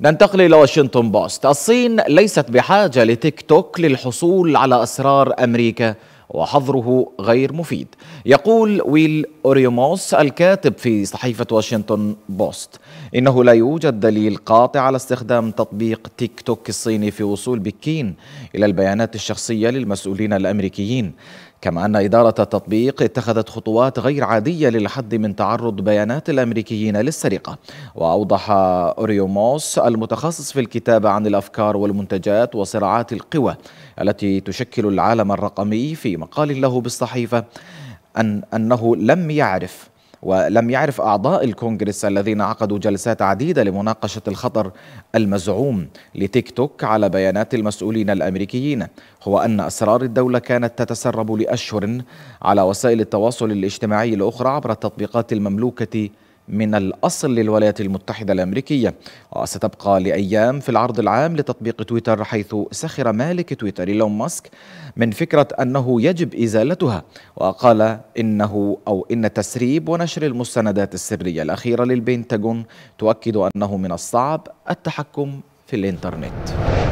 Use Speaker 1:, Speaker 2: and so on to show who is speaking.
Speaker 1: ننتقل إلى واشنطن بوست الصين ليست بحاجة لتيك توك للحصول على أسرار أمريكا وحظره غير مفيد يقول ويل أوريوموس الكاتب في صحيفة واشنطن بوست إنه لا يوجد دليل قاطع على استخدام تطبيق تيك توك الصيني في وصول بكين إلى البيانات الشخصية للمسؤولين الأمريكيين كما أن إدارة التطبيق اتخذت خطوات غير عادية للحد من تعرض بيانات الأمريكيين للسرقة وأوضح أوريوموس المتخصص في الكتابة عن الأفكار والمنتجات وصراعات القوى التي تشكل العالم الرقمي في مقال له بالصحيفة أن أنه لم يعرف ولم يعرف أعضاء الكونغرس الذين عقدوا جلسات عديدة لمناقشة الخطر المزعوم لتيك توك على بيانات المسؤولين الأمريكيين هو أن أسرار الدولة كانت تتسرب لأشهر على وسائل التواصل الاجتماعي الأخرى عبر التطبيقات المملوكة من الأصل للولايات المتحدة الأمريكية وستبقى آه، لأيام في العرض العام لتطبيق تويتر حيث سخر مالك تويتر إيلون ماسك من فكرة أنه يجب إزالتها وقال إنه أو إن تسريب ونشر المستندات السرية الأخيرة للبنتاغون تؤكد أنه من الصعب التحكم في الإنترنت